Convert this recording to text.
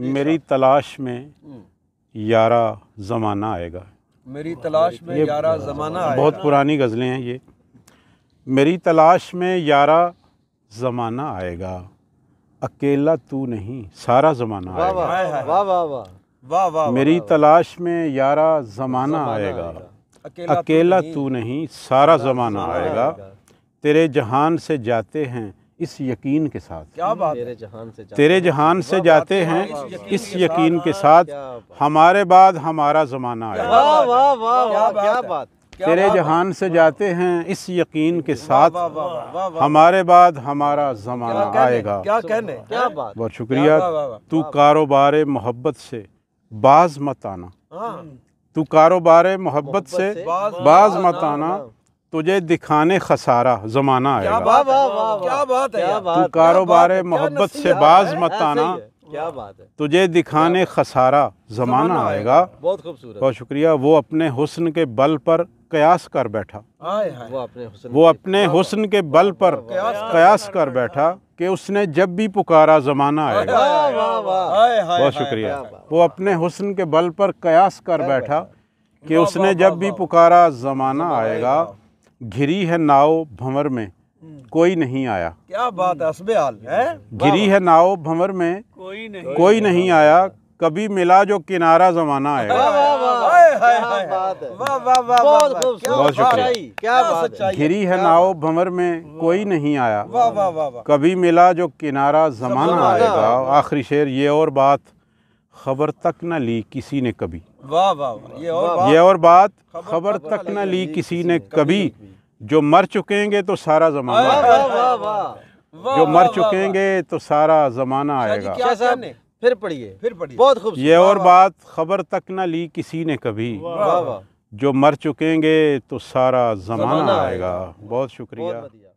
मेरी तलाश में हम्म। यारा ज़माना आएगा मेरी तलाश में यारा ज़माना आएगा बहुत पुरानी गज़लें हैं ये मेरी तलाश में यारा ज़माना आएगा अकेला तू नहीं सारा ज़माना आएगा मेरी तलाश में यारा ज़माना आएगा अकेला तू नहीं सारा ज़माना आएगा तेरे जहान से जाते हैं इस यकीन के साथ क्या बात तेरे जहान से तेरे जहान से जाते हैं इस यकीन के साथ हमारे बाद हमारा ज़माना आया वाह वाह वाह क्या बात तेरे जहान से जाते हैं इस यकीन के साथ हमारे बाद हमारा ज़माना आएगा क्या कहने क्या बात बहुत शुक्रिया तू कारोबार मोहब्बत से बाज मत आना हाँ। तू कारोबार मोहब्बत से बाज मत आना तुझे दिखाने खसारा जमाना आएगा क्या बात है क्या बात है तू कारोबार मोहब्बत से बाज मत आना क्या बात है तुझे दिखाने खसारा जमाना आएगा बहुत खूबसूरत बहुत शुक्रिया वो अपने हुस्न के बल पर कयास कर बैठा वो अपने हुस्न के बल पर कयास कर बैठा कि उसने जब भी पुकारा ज़माना आएगा बहुत शुक्रिया वो अपने हुस्न के बल पर कयास कर बैठा कि उसने जब भी पुकारा ज़माना आएगा घिरी है नाव भंवर में कोई नहीं आया क्या बात है घिरी है नाव भंवर में कोई नहीं कोई नहीं आया कभी मिला जो किनारा जमाना आएगा बहुत शुक्रिया क्या बात घिरी है नाव भंवर में कोई नहीं आया कभी मिला जो किनारा जमाना आएगा आखिरी शेर ये और बात खबर तक न ली किसी ने कभी वाह वाह ये और बात, ये और बात खबर तक न ली किसी ने कभी जो मर चुकेंगे तो सारा जमाना जो मर चुकेंगे तो सारा जमाना आएगा फिर पढ़िए फिर पढ़िए बहुत खूब ये और बात खबर तक न ली किसी ने कभी जो मर चुकेंगे तो सारा जमाना आएगा बहुत शुक्रिया